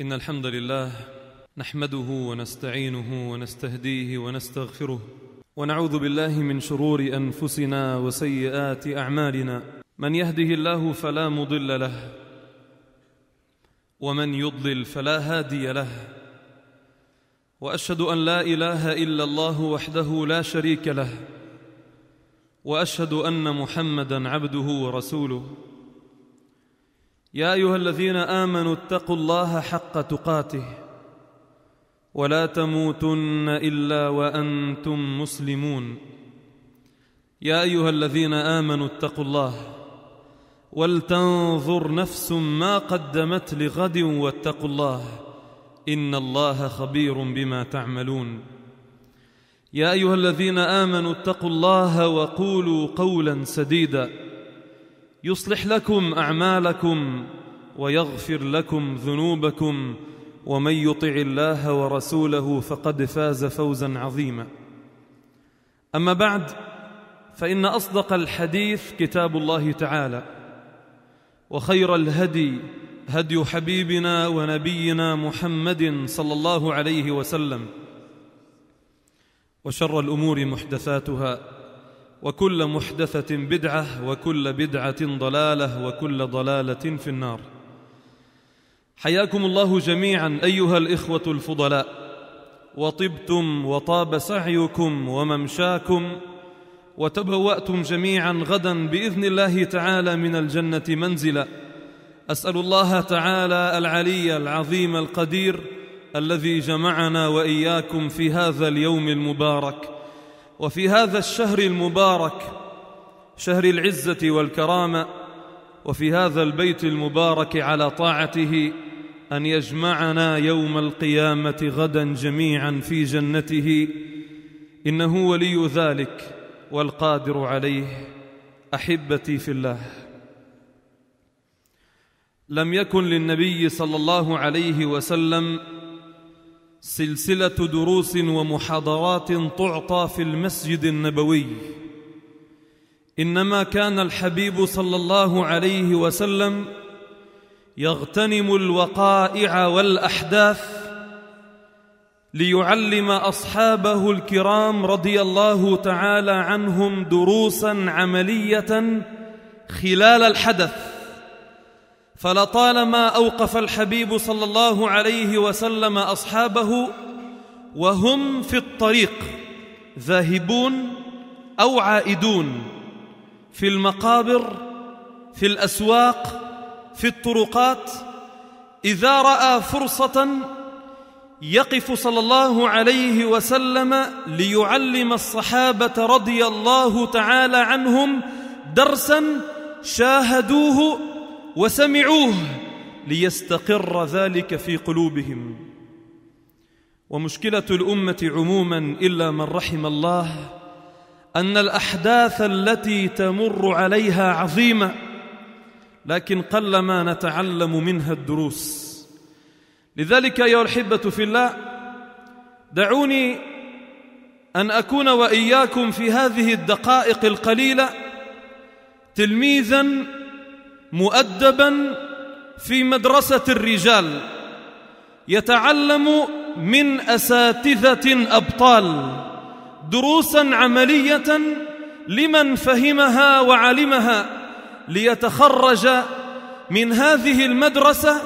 إن الحمد لله نحمده ونستعينه ونستهديه ونستغفره ونعوذ بالله من شرور أنفسنا وسيئات أعمالنا من يهده الله فلا مضل له ومن يضلل فلا هادي له واشهد ان لا اله الا الله وحده لا شريك له واشهد ان محمدا عبده ورسوله يا ايها الذين امنوا اتقوا الله حق تقاته ولا تموتن الا وانتم مسلمون يا ايها الذين امنوا اتقوا الله ولتنظر نفس ما قدمت لغد واتقوا الله ان الله خبير بما تعملون يا ايها الذين امنوا اتقوا الله وقولوا قولا سديدا يصلح لكم اعمالكم ويغفر لكم ذنوبكم ومن يطع الله ورسوله فقد فاز فوزا عظيما اما بعد فان اصدق الحديث كتاب الله تعالى وخير الهدي هدي حبيبنا ونبينا محمد صلى الله عليه وسلم وشر الامور محدثاتها وكل محدثة بدعة وكل بدعة ضلالة وكل ضلالة في النار حياكم الله جميعا أيها الإخوة الفضلاء وطبتم وطاب سعيكم وممشاكم وتبوأتم جميعا غدا بإذن الله تعالى من الجنة منزلا أسأل الله تعالى العلي العظيم القدير الذي جمعنا وإياكم في هذا اليوم المبارك وفي هذا الشهر المبارك شهر العزه والكرامه وفي هذا البيت المبارك على طاعته ان يجمعنا يوم القيامه غدا جميعا في جنته انه ولي ذلك والقادر عليه احبتي في الله لم يكن للنبي صلى الله عليه وسلم سلسله دروس ومحاضرات تعطى في المسجد النبوي انما كان الحبيب صلى الله عليه وسلم يغتنم الوقائع والاحداث ليعلم اصحابه الكرام رضي الله تعالى عنهم دروسا عمليه خلال الحدث فلطالما اوقف الحبيب صلى الله عليه وسلم اصحابه وهم في الطريق ذاهبون او عائدون في المقابر في الاسواق في الطرقات اذا راى فرصه يقف صلى الله عليه وسلم ليعلم الصحابه رضي الله تعالى عنهم درسا شاهدوه وسمعوه ليستقر ذلك في قلوبهم ومشكله الامه عموما الا من رحم الله ان الاحداث التي تمر عليها عظيمه لكن قلما نتعلم منها الدروس لذلك ايها الحبه في الله دعوني ان اكون واياكم في هذه الدقائق القليله تلميذا مؤدبا في مدرسه الرجال يتعلم من اساتذه ابطال دروسا عمليه لمن فهمها وعلمها ليتخرج من هذه المدرسه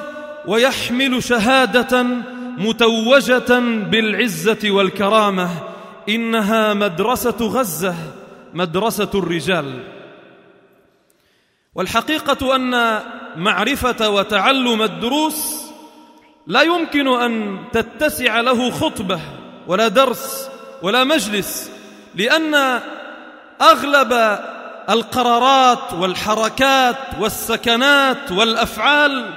ويحمل شهاده متوجه بالعزه والكرامه انها مدرسه غزه مدرسه الرجال والحقيقه ان معرفه وتعلم الدروس لا يمكن ان تتسع له خطبه ولا درس ولا مجلس لان اغلب القرارات والحركات والسكنات والافعال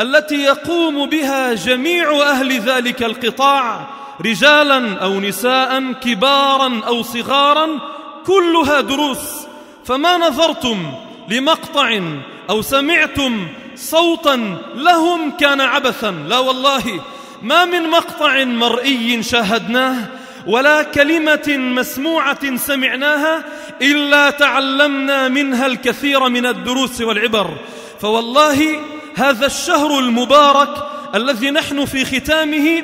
التي يقوم بها جميع اهل ذلك القطاع رجالا او نساء كبارا او صغارا كلها دروس فما نظرتم لمقطع أو سمعتم صوتا لهم كان عبثا لا والله ما من مقطع مرئي شاهدناه ولا كلمة مسموعة سمعناها إلا تعلمنا منها الكثير من الدروس والعبر فوالله هذا الشهر المبارك الذي نحن في ختامه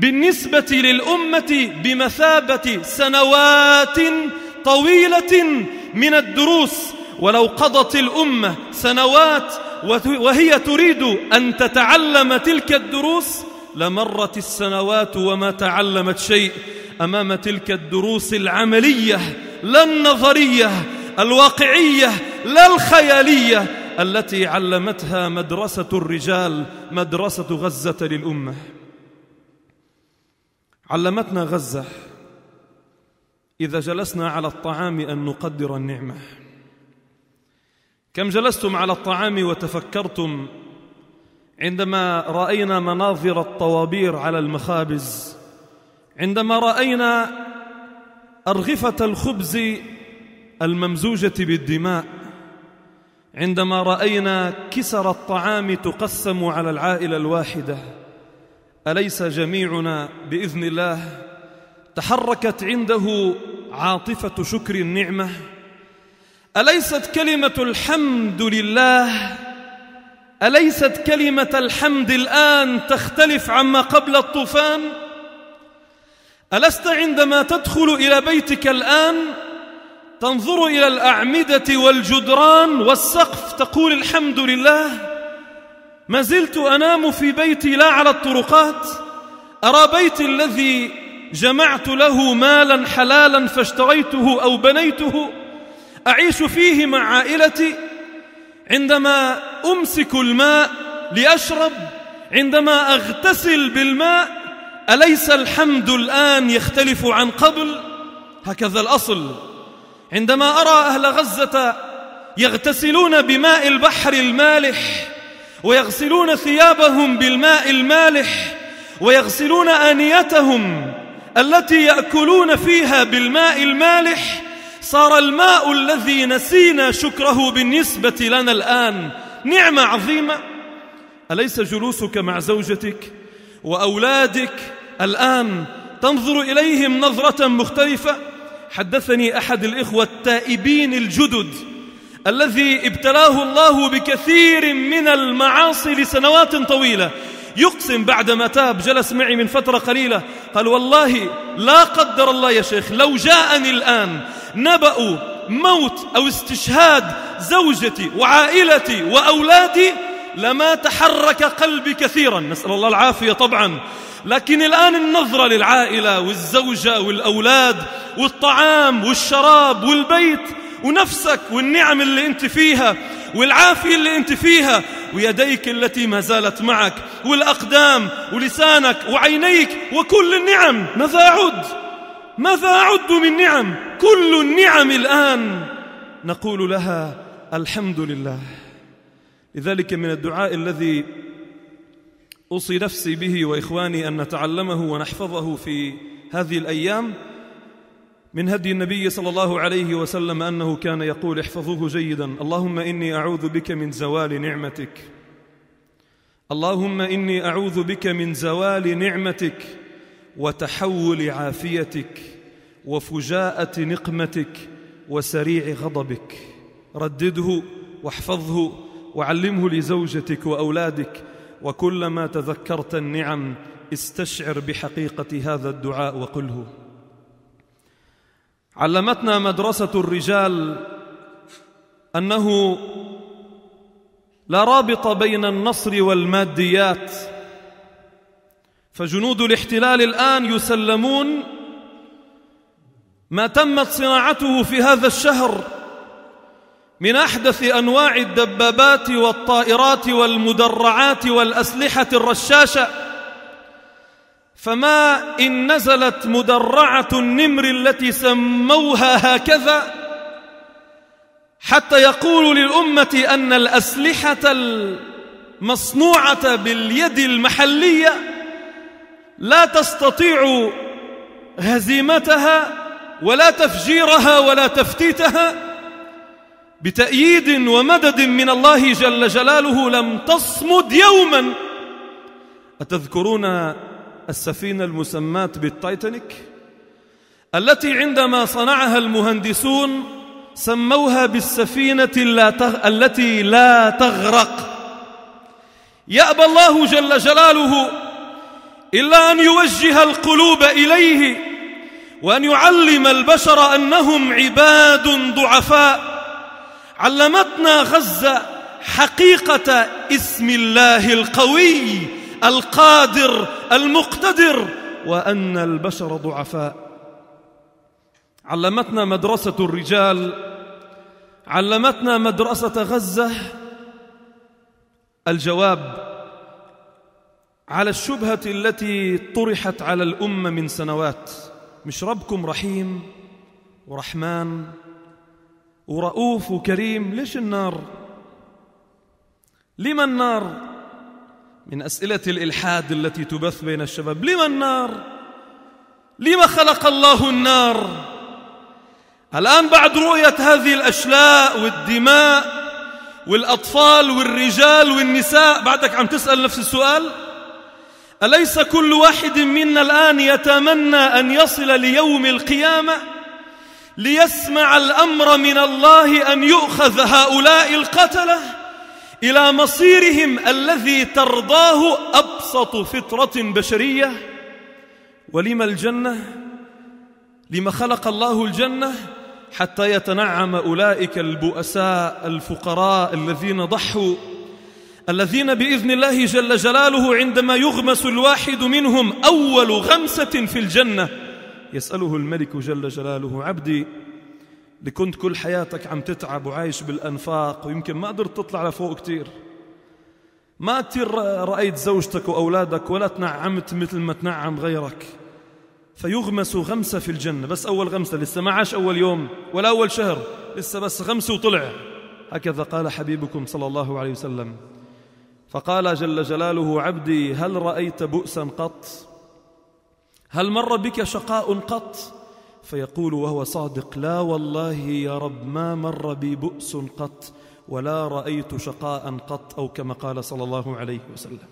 بالنسبة للأمة بمثابة سنوات طويلة من الدروس ولو قضت الأمة سنوات وهي تريد أن تتعلم تلك الدروس لمرت السنوات وما تعلمت شيء أمام تلك الدروس العملية لا النظرية الواقعية لا الخيالية التي علمتها مدرسة الرجال مدرسة غزة للأمة علمتنا غزة إذا جلسنا على الطعام أن نقدر النعمة كم جلستم على الطعام وتفكرتم عندما راينا مناظر الطوابير على المخابز عندما راينا ارغفه الخبز الممزوجه بالدماء عندما راينا كسر الطعام تقسم على العائله الواحده اليس جميعنا باذن الله تحركت عنده عاطفه شكر النعمه أليست كلمة الحمد لله أليست كلمة الحمد الآن تختلف عما قبل الطوفان؟ ألست عندما تدخل إلى بيتك الآن تنظر إلى الأعمدة والجدران والسقف تقول الحمد لله ما زلت أنام في بيتي لا على الطرقات أرى بيتي الذي جمعت له مالا حلالا فاشتريته أو بنيته أعيش فيه مع عائلتي عندما أمسك الماء لأشرب عندما أغتسل بالماء أليس الحمد الآن يختلف عن قبل هكذا الأصل عندما أرى أهل غزة يغتسلون بماء البحر المالح ويغسلون ثيابهم بالماء المالح ويغسلون آنيتهم التي يأكلون فيها بالماء المالح صار الماء الذي نسينا شكره بالنسبة لنا الآن نعمة عظيمة أليس جلوسك مع زوجتك وأولادك الآن تنظر إليهم نظرة مختلفة حدثني أحد الإخوة التائبين الجدد الذي ابتلاه الله بكثير من المعاصي لسنوات طويلة يقسم بعدما تاب جلس معي من فترة قليلة قال والله لا قدر الله يا شيخ لو جاءني الآن نبأ موت أو استشهاد زوجتي وعائلتي وأولادي لما تحرك قلبي كثيرا نسأل الله العافية طبعا لكن الآن النظرة للعائلة والزوجة والأولاد والطعام والشراب والبيت ونفسك والنعم اللي أنت فيها والعافية اللي أنت فيها ويديك التي ما زالت معك والأقدام ولسانك وعينيك وكل النعم ماذا أعد؟ ماذا أعد من نعم كل النعم الآن نقول لها الحمد لله لذلك من الدعاء الذي أوصي نفسي به وإخواني أن نتعلمه ونحفظه في هذه الأيام من هدي النبي صلى الله عليه وسلم أنه كان يقول احفظوه جيدا اللهم إني أعوذ بك من زوال نعمتك اللهم إني أعوذ بك من زوال نعمتك وتحول عافيتك وفجاءه نقمتك وسريع غضبك ردده واحفظه وعلمه لزوجتك واولادك وكلما تذكرت النعم استشعر بحقيقه هذا الدعاء وقله علمتنا مدرسه الرجال انه لا رابط بين النصر والماديات فجنود الاحتلال الآن يسلمون ما تمت صناعته في هذا الشهر من أحدث أنواع الدبابات والطائرات والمدرعات والأسلحة الرشاشة فما إن نزلت مدرعة النمر التي سموها هكذا حتى يقول للأمة أن الأسلحة المصنوعة باليد المحلية لا تستطيع هزيمتها ولا تفجيرها ولا تفتيتها بتأييد ومدد من الله جل جلاله لم تصمد يوما أتذكرون السفينة المسماة بالتايتانيك التي عندما صنعها المهندسون سموها بالسفينة التي لا تغرق يأبى الله جل جلاله إلا أن يوجه القلوب إليه وأن يعلم البشر أنهم عباد ضعفاء علمتنا غزة حقيقة اسم الله القوي القادر المقتدر وأن البشر ضعفاء علمتنا مدرسة الرجال علمتنا مدرسة غزة الجواب على الشبهة التي طرحت على الأمة من سنوات مش ربكم رحيم ورحمن ورؤوف وكريم ليش النار لما النار من أسئلة الإلحاد التي تبث بين الشباب لما النار لما خلق الله النار الآن بعد رؤية هذه الأشلاء والدماء والأطفال والرجال والنساء بعدك عم تسأل نفس السؤال؟ أليس كل واحد منا الآن يتمنى أن يصل ليوم القيامة ليسمع الأمر من الله أن يؤخذ هؤلاء القتلة إلى مصيرهم الذي ترضاه أبسط فطرة بشرية ولم الجنة لما خلق الله الجنة حتى يتنعم أولئك البؤساء الفقراء الذين ضحوا الذين باذن الله جل جلاله عندما يغمس الواحد منهم اول غمسه في الجنه يساله الملك جل جلاله عبدي اللي كنت كل حياتك عم تتعب وعايش بالانفاق ويمكن ما قدرت تطلع لفوق كثير ما كثير رايت زوجتك واولادك ولا تنعمت مثل ما تنعم غيرك فيغمس غمسه في الجنه بس اول غمسه لسه ما عاش اول يوم ولا اول شهر لسه بس غمسه وطلع هكذا قال حبيبكم صلى الله عليه وسلم فقال جل جلاله عبدي هل رايت بؤسا قط هل مر بك شقاء قط فيقول وهو صادق لا والله يا رب ما مر بي بؤس قط ولا رايت شقاء قط او كما قال صلى الله عليه وسلم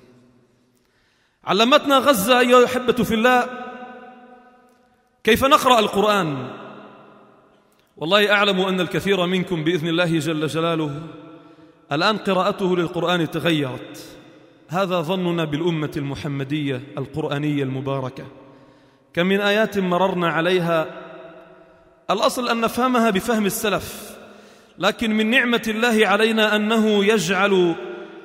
علمتنا غزه ايها الاحبه في الله كيف نقرا القران والله اعلم ان الكثير منكم باذن الله جل جلاله الآن قراءته للقرآن تغيرت هذا ظننا بالأمة المحمدية القرآنية المباركة كم من آيات مررنا عليها الأصل أن نفهمها بفهم السلف لكن من نعمة الله علينا أنه يجعل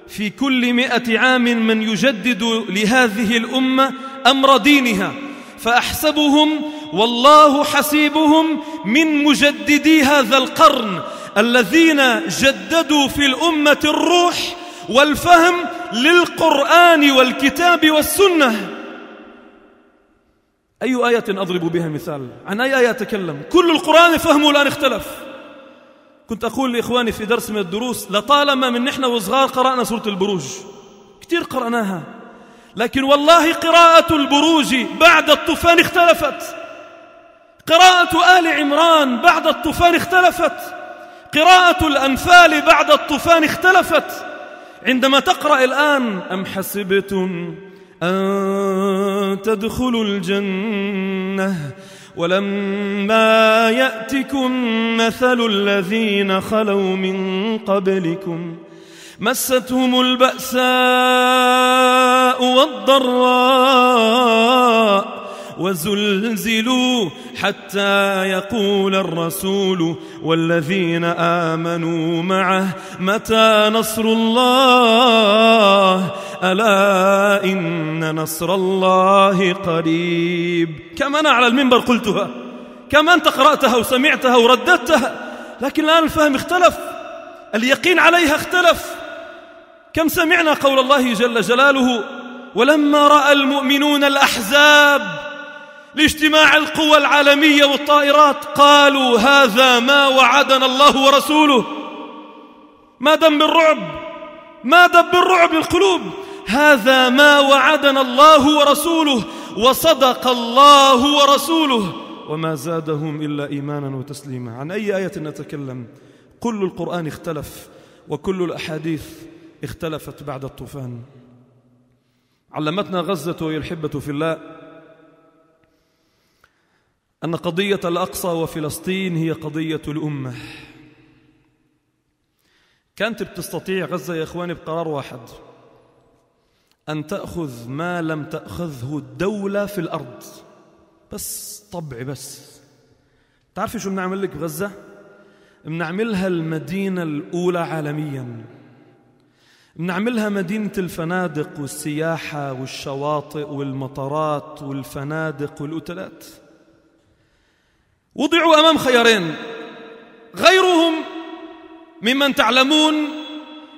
في كل مئة عام من يجدد لهذه الأمة أمر دينها فأحسبهم والله حسيبهم من مجددي هذا القرن الذين جددوا في الأمة الروح والفهم للقرآن والكتاب والسنة أي آية أضرب بها مثال عن أي آية أتكلم كل القرآن فهمه الآن اختلف كنت أقول لإخواني في درس من الدروس لطالما من نحن وصغار قرأنا سورة البروج كثير قرأناها لكن والله قراءة البروج بعد الطوفان اختلفت قراءة آل عمران بعد الطوفان اختلفت قراءة الأنفال بعد الطوفان اختلفت عندما تقرأ الآن أم حسبتم أن تدخلوا الجنة ولما يأتكم مثل الذين خلوا من قبلكم مستهم البأساء والضراء وزلزلوا حتى يقول الرسول والذين آمنوا معه متى نصر الله ألا إن نصر الله قريب كما أنا على المنبر قلتها كما أنت قرأتها وسمعتها ورددتها لكن الآن الفهم اختلف اليقين عليها اختلف كم سمعنا قول الله جل جلاله ولما رأى المؤمنون الأحزاب لاجتماع القوى العالميه والطائرات قالوا هذا ما وعدنا الله ورسوله ما دم بالرعب ما دم بالرعب للقلوب هذا ما وعدنا الله ورسوله وصدق الله ورسوله وما زادهم الا ايمانا وتسليما عن اي ايه نتكلم كل القران اختلف وكل الاحاديث اختلفت بعد الطوفان علمتنا غزه وهي الحبه في الله أن قضية الأقصى وفلسطين هي قضية الأمة كانت بتستطيع غزة يا إخواني بقرار واحد أن تأخذ ما لم تأخذه الدولة في الأرض بس طبع بس تعرفي شو بنعمل لك بغزة؟ بنعملها المدينة الأولى عالمياً بنعملها مدينة الفنادق والسياحة والشواطئ والمطارات والفنادق والأوتيلات وضعوا امام خيارين غيرهم ممن تعلمون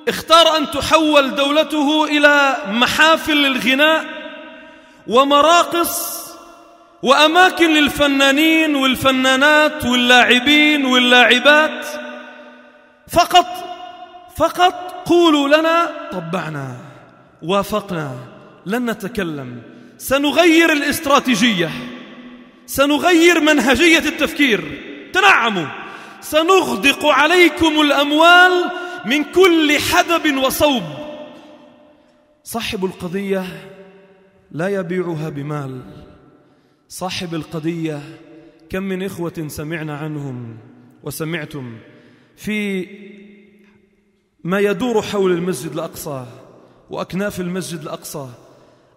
اختار ان تحول دولته الى محافل للغناء ومراقص واماكن للفنانين والفنانات واللاعبين واللاعبات فقط فقط قولوا لنا طبعنا وافقنا لن نتكلم سنغير الاستراتيجيه سنغير منهجية التفكير تنعموا سنغدق عليكم الأموال من كل حدب وصوب صاحب القضية لا يبيعها بمال صاحب القضية كم من إخوة سمعنا عنهم وسمعتم في ما يدور حول المسجد الأقصى وأكناف المسجد الأقصى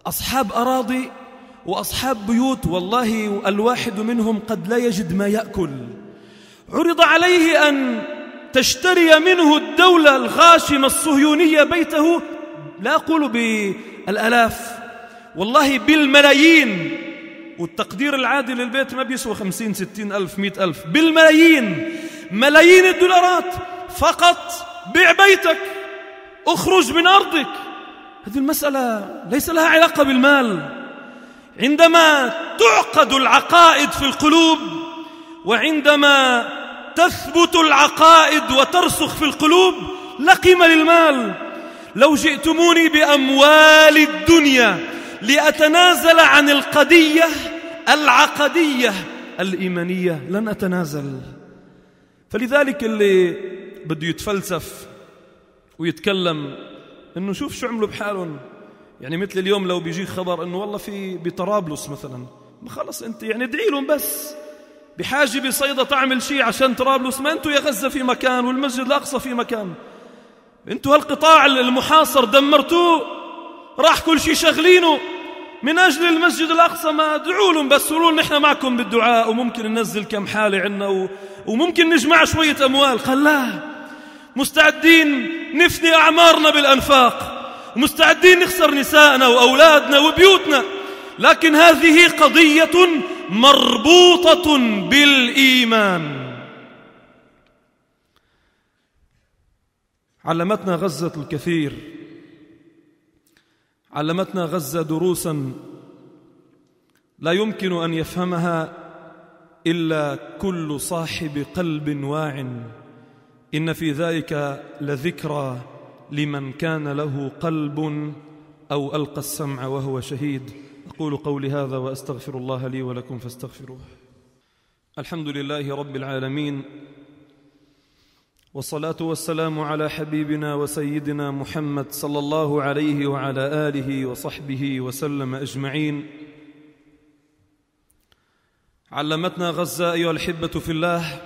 أصحاب أراضي وأصحاب بيوت والله الواحد منهم قد لا يجد ما يأكل عرض عليه أن تشتري منه الدولة الغاشمة الصهيونية بيته لا أقول بالآلاف والله بالملايين والتقدير العادي للبيت ما بيسوى خمسين ستين ألف مئة ألف بالملايين ملايين الدولارات فقط بيع بيتك اخرج من أرضك هذه المسألة ليس لها علاقة بالمال عندما تعقد العقائد في القلوب وعندما تثبت العقائد وترسخ في القلوب لا قيمة للمال لو جئتموني بأموال الدنيا لأتنازل عن القضية العقدية الإيمانية لن أتنازل فلذلك اللي بده يتفلسف ويتكلم انه شوف شو عملوا بحالهم يعني مثل اليوم لو بيجيك خبر انه والله في بطرابلس مثلا ما خلص انت يعني ادعي لهم بس بحاجه بصيدا تعمل شيء عشان طرابلس ما انتم يا غزه في مكان والمسجد الاقصى في مكان انتم هالقطاع المحاصر دمرتوه راح كل شيء شغلينه من أجل المسجد الأقصى ما ادعوا لهم بس قولوا نحن معكم بالدعاء وممكن ننزل كم حالة عنا و... وممكن نجمع شوية أموال قال لا مستعدين نفني أعمارنا بالأنفاق ومستعدين نخسر نسائنا وأولادنا وبيوتنا لكن هذه قضية مربوطة بالإيمان علمتنا غزة الكثير علمتنا غزة دروسا لا يمكن أن يفهمها إلا كل صاحب قلب واعٍ إن في ذلك لذكرى لمن كان له قلب أو ألقى السمع وهو شهيد أقول قولي هذا وأستغفر الله لي ولكم فاستغفروه الحمد لله رب العالمين والصلاة والسلام على حبيبنا وسيدنا محمد صلى الله عليه وعلى آله وصحبه وسلم أجمعين علمتنا غزة أيها الحبة في الله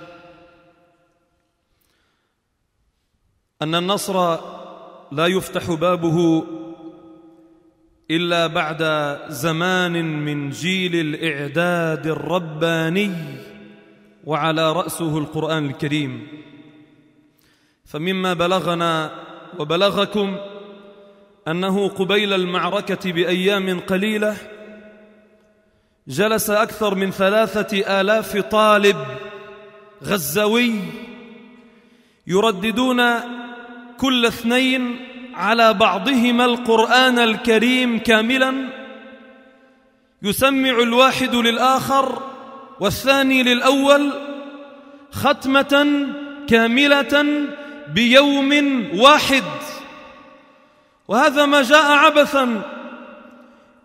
أن النصر لا يفتح بابه الا بعد زمان من جيل الاعداد الرباني وعلى راسه القران الكريم فمما بلغنا وبلغكم انه قبيل المعركه بايام قليله جلس اكثر من ثلاثه الاف طالب غزوي يرددون كل اثنين على بعضهما القرآن الكريم كاملا يسمع الواحد للآخر والثاني للأول ختمة كاملة بيوم واحد وهذا ما جاء عبثا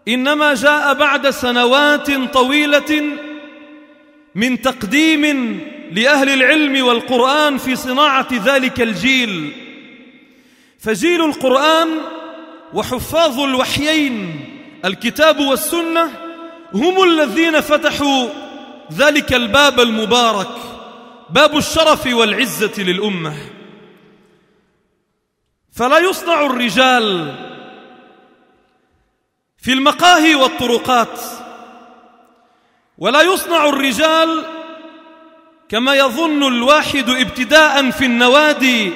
إنما جاء بعد سنوات طويلة من تقديم لأهل العلم والقرآن في صناعة ذلك الجيل فجيل القرآن وحفاظ الوحيين الكتاب والسنة هم الذين فتحوا ذلك الباب المبارك باب الشرف والعزة للأمة فلا يصنع الرجال في المقاهي والطرقات ولا يصنع الرجال كما يظن الواحد ابتداء في النوادي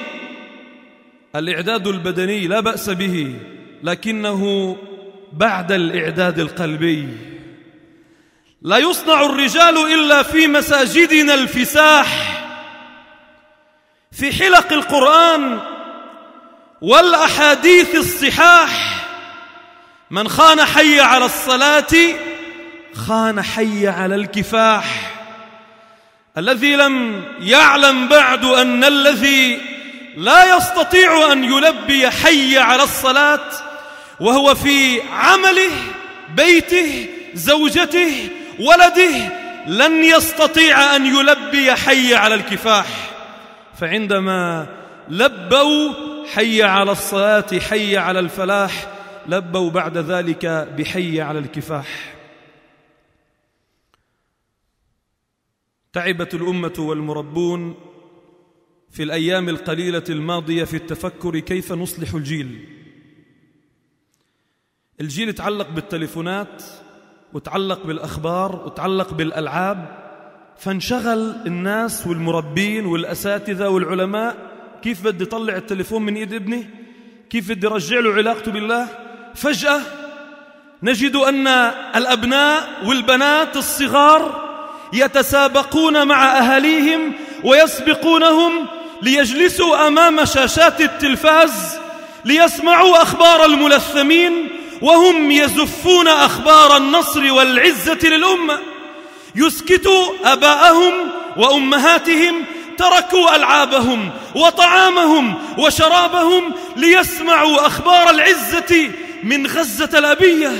الإعداد البدني لا بأس به لكنه بعد الإعداد القلبي لا يصنع الرجال إلا في مساجدنا الفساح في حلق القرآن والأحاديث الصحاح من خان حي على الصلاة خان حي على الكفاح الذي لم يعلم بعد أن الذي لا يستطيع أن يلبي حي على الصلاة وهو في عمله بيته زوجته ولده لن يستطيع أن يلبي حي على الكفاح فعندما لبوا حي على الصلاة حي على الفلاح لبوا بعد ذلك بحي على الكفاح تعبت الأمة والمربون في الايام القليله الماضيه في التفكر كيف نصلح الجيل الجيل تعلق بالتليفونات وتعلق بالاخبار وتعلق بالالعاب فانشغل الناس والمربين والاساتذه والعلماء كيف بدي طلع التليفون من ايد ابني كيف بدي رجع له علاقته بالله فجاه نجد ان الابناء والبنات الصغار يتسابقون مع اهاليهم ويسبقونهم ليجلسوا أمام شاشات التلفاز ليسمعوا أخبار الملثمين وهم يزفون أخبار النصر والعزة للأمة يسكتوا أباءهم وأمهاتهم تركوا ألعابهم وطعامهم وشرابهم ليسمعوا أخبار العزة من غزة الأبية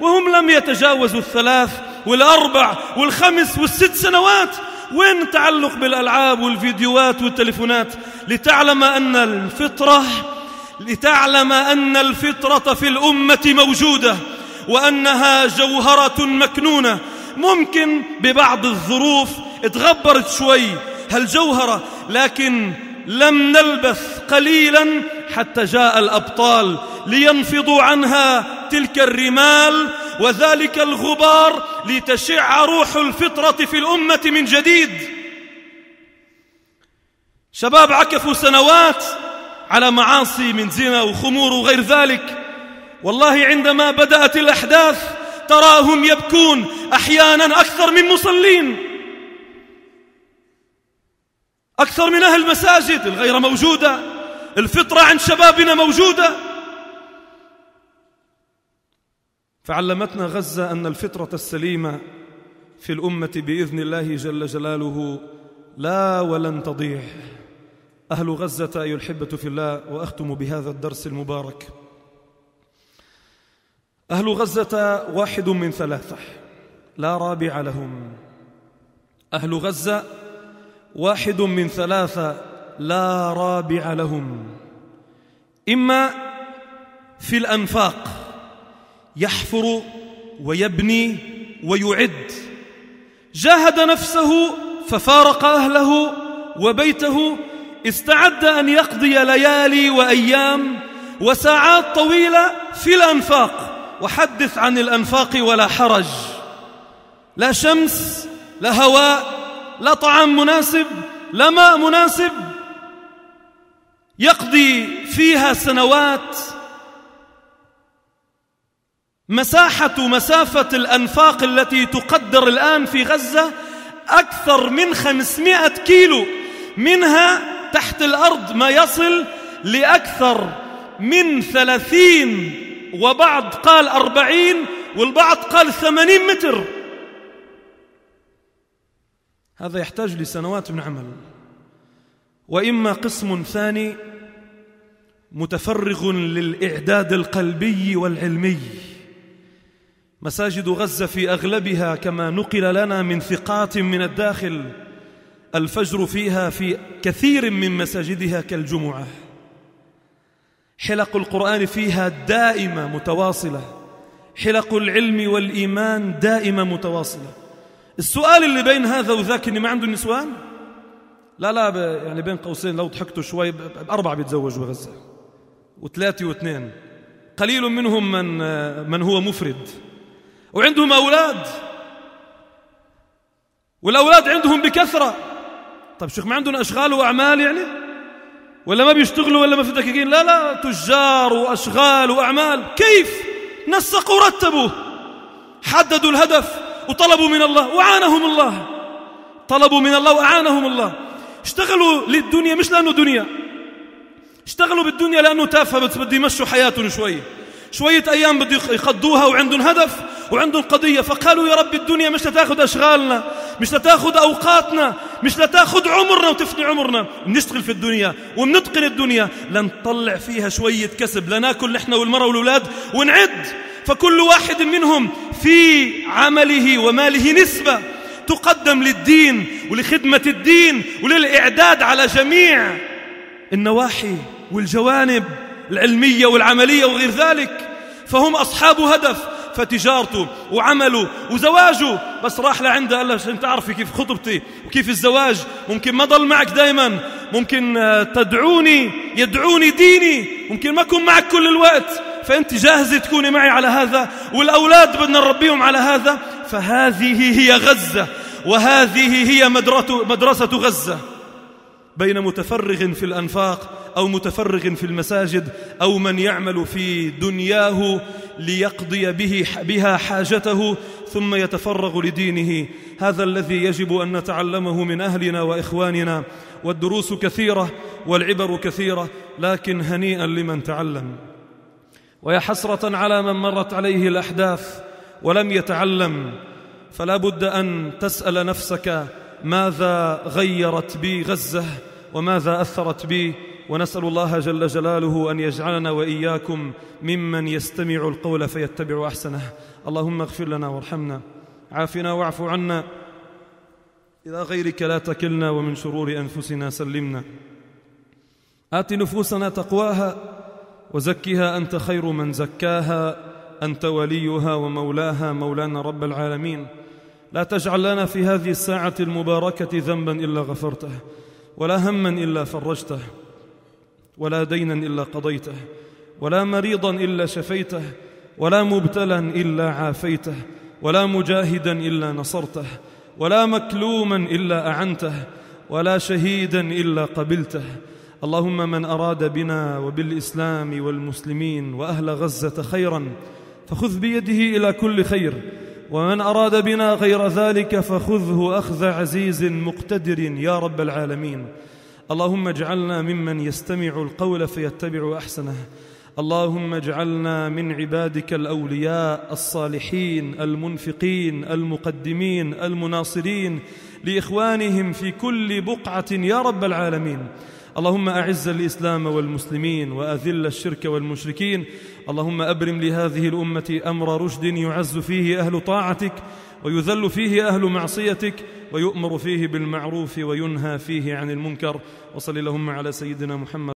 وهم لم يتجاوزوا الثلاث والأربع والخمس والست سنوات وين تعلق بالألعاب والفيديوهات والتليفونات لتعلم أن الفطرة لتعلم أن الفطرة في الأمة موجودة وأنها جوهرة مكنونة ممكن ببعض الظروف اتغبرت شوي هالجوهرة لكن لم نلبث قليلا حتى جاء الأبطال لينفضوا عنها تلك الرمال وذلك الغبار لتشع روح الفطرة في الأمة من جديد شباب عكفوا سنوات على معاصي من زنا وخمور وغير ذلك والله عندما بدأت الأحداث تراهم يبكون أحيانا أكثر من مصلين أكثر من أهل المساجد الغير موجودة الفطرة عند شبابنا موجودة فعلمتنا غزة أن الفطرة السليمة في الأمة بإذن الله جل جلاله لا ولن تضيع أهل غزة أيها الحبة في الله وأختم بهذا الدرس المبارك أهل غزة واحد من ثلاثة لا رابع لهم أهل غزة واحد من ثلاثة لا رابع لهم إما في الأنفاق يحفر ويبني ويعد جاهد نفسه ففارق اهله وبيته استعد ان يقضي ليالي وايام وساعات طويله في الانفاق وحدث عن الانفاق ولا حرج لا شمس لا هواء لا طعام مناسب لا ماء مناسب يقضي فيها سنوات مساحة مسافة الأنفاق التي تقدر الآن في غزة أكثر من 500 كيلو منها تحت الأرض ما يصل لأكثر من 30 وبعض قال 40 والبعض قال 80 متر هذا يحتاج لسنوات من عمل وإما قسم ثاني متفرغ للإعداد القلبي والعلمي مساجد غزة في أغلبها كما نقل لنا من ثقات من الداخل الفجر فيها في كثير من مساجدها كالجمعة حلق القرآن فيها دائمة متواصلة حلق العلم والإيمان دائمة متواصلة السؤال اللي بين هذا وذاك اللي ما عنده نسوان لا لا يعني بين قوسين لو ضحكتوا شوي أربعة بيتزوجوا بغزة وثلاثة واثنين قليل منهم من, من هو مفرد وعندهم أولاد والأولاد عندهم بكثرة طيب شيخ ما عندهم أشغال وأعمال يعني ولا ما بيشتغلوا ولا ما في دكاكين لا لا تجار وأشغال وأعمال كيف نسقوا ورتبوا حددوا الهدف وطلبوا من الله وعانهم الله طلبوا من الله وأعانهم الله اشتغلوا للدنيا مش لأنه دنيا اشتغلوا بالدنيا لأنه تافهة بس بده يمشوا حياتهم شويه شوية أيام بده يقضوها وعندهم هدف وعندهم قضية فقالوا يا رب الدنيا مش لتاخذ أشغالنا مش لتاخذ أوقاتنا مش لتاخذ عمرنا وتفني عمرنا بنشتغل في الدنيا وبنتقن الدنيا لنطلع فيها شوية كسب لناكل نحن والمرأة والأولاد ونعد فكل واحد منهم في عمله وماله نسبة تقدم للدين ولخدمة الدين وللإعداد على جميع النواحي والجوانب العلمية والعملية وغير ذلك فهم أصحاب هدف فتجارته وعمله وزواجه بس راح لعنده قال له عشان تعرفي كيف خطبتي وكيف الزواج ممكن ما ضل معك دائما ممكن آه، تدعوني يدعوني ديني ممكن ما أكون معك كل الوقت فأنت جاهزة تكوني معي على هذا والأولاد بدنا نربيهم على هذا فهذه هي غزة وهذه هي مدرسة غزة بين متفرغ في الأنفاق أو متفرغ في المساجد أو من يعمل في دنياه ليقضي به بها حاجته ثم يتفرغ لدينه هذا الذي يجب أن نتعلمه من أهلنا وإخواننا والدروس كثيرة والعبر كثيرة لكن هنيئا لمن تعلم ويا حسرة على من مرت عليه الأحداث ولم يتعلم فلا بد أن تسأل نفسك ماذا غيرت بي غزة وماذا أثرت بي ونسال الله جل جلاله ان يجعلنا واياكم ممن يستمع القول فيتبع احسنه اللهم اغفر لنا وارحمنا عافنا واعف عنا الى غيرك لا تكلنا ومن شرور انفسنا سلمنا ات نفوسنا تقواها وزكها انت خير من زكاها انت وليها ومولاها مولانا رب العالمين لا تجعل لنا في هذه الساعه المباركه ذنبا الا غفرته ولا هما الا فرجته ولا دينا الا قضيته ولا مريضا الا شفيته ولا مبتلا الا عافيته ولا مجاهدا الا نصرته ولا مكلوما الا اعنته ولا شهيدا الا قبلته اللهم من اراد بنا وبالاسلام والمسلمين واهل غزه خيرا فخذ بيده الى كل خير ومن اراد بنا غير ذلك فخذه اخذ عزيز مقتدر يا رب العالمين اللهم اجعلنا ممن يستمع القول فيتبع احسنه اللهم اجعلنا من عبادك الاولياء الصالحين المنفقين المقدمين المناصرين لاخوانهم في كل بقعه يا رب العالمين اللهم اعز الاسلام والمسلمين واذل الشرك والمشركين اللهم ابرم لهذه الامه امر رشد يعز فيه اهل طاعتك ويذل فيه أهل معصيتك ويؤمر فيه بالمعروف وينهى فيه عن المنكر وصل اللهم على سيدنا محمد